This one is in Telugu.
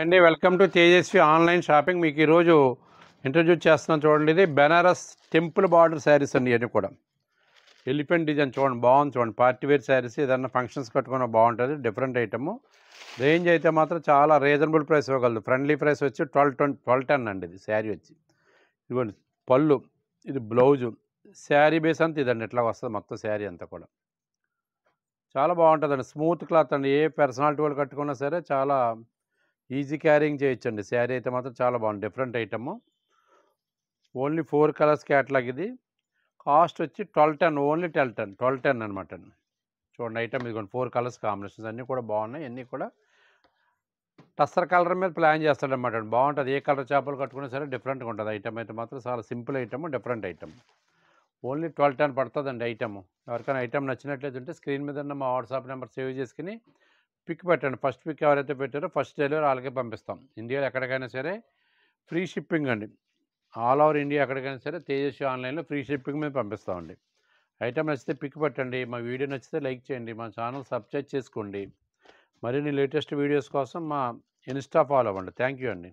అండి welcome to Tejaswi online shopping మీకు ఈరోజు ఇంట్రడ్యూస్ చేస్తున్నాను చూడండి ఇది బెనారస్ టెంపుల్ బార్డర్ శారీస్ అండి ఇవన్నీ కూడా ఎలిఫెంట్ డిజైన్ చూడండి బాగుంది చూడండి పార్టీ వేర్ శారీస్ ఏదన్నా ఫంక్షన్స్ కట్టుకున్న బాగుంటుంది డిఫరెంట్ ఐటమ్ రేంజ్ అయితే మాత్రం చాలా రీజనబుల్ ప్రైస్ ఇవ్వగలదు ఫ్రెండ్లీ ప్రైస్ వచ్చి ట్వెల్వ్ ట్వంటీ ట్వెల్వ్ టెన్ అండి ఇది శారీ వచ్చి ఇదిగోండి పళ్ళు ఇది బ్లౌజు శారీ బేస్ అంతా ఇదండి ఇట్లా వస్తుంది మొత్తం శారీ అంతా కూడా చాలా బాగుంటుందండి స్మూత్ క్లాత్ అండి ఏ పర్సనాలిటీ వాళ్ళు కట్టుకున్నా సరే చాలా ఈజీ క్యారింగ్ చేయొచ్చండి శారీ అయితే మాత్రం చాలా బాగుంది different item only four colours catalogue ఇది కాస్ట్ వచ్చి twelve ten only twelve ten twelve ten అనమాట చూడండి ఐటమ్ ఇదిగోండి ఫోర్ కలర్స్ కాంబినేషన్స్ అన్నీ కూడా బాగున్నాయి అన్నీ కూడా టస్సర్ కలర్ మీద ప్లాన్ చేస్తాడనమాట బాగుంటుంది ఏ కలర్ చేపలు కట్టుకున్నా సరే డిఫరెంట్గా ఉంటుంది ఐటమ్ అయితే మాత్రం చాలా simple item different item only twelve ten పడుతుందండి ఐటమ్ ఎవరికైనా ఐటమ్ నచ్చినట్లయితే ఉంటే స్క్రీన్ మీద ఉన్న మా వాట్సాప్ నెంబర్ సేవ్ చేసుకుని పిక్ పెట్టండి ఫస్ట్ పిక్ ఎవరైతే పెట్టారో ఫస్ట్ డెలివరీ వాళ్ళకే పంపిస్తాం ఇండియాలో ఎక్కడికైనా సరే ఫ్రీ షిప్పింగ్ అండి ఆల్ ఓవర్ ఇండియా ఎక్కడికైనా సరే తేజస్వి ఆన్లైన్లో ఫ్రీ షిప్పింగ్ మీద పంపిస్తామండి ఐటమ్ నచ్చితే పిక్ పెట్టండి మా వీడియో నచ్చితే లైక్ చేయండి మా ఛానల్ సబ్స్క్రైబ్ చేసుకోండి మరిన్ని లేటెస్ట్ వీడియోస్ కోసం మా ఇన్స్టా ఫాలో అవ్వండి థ్యాంక్ యూ అండి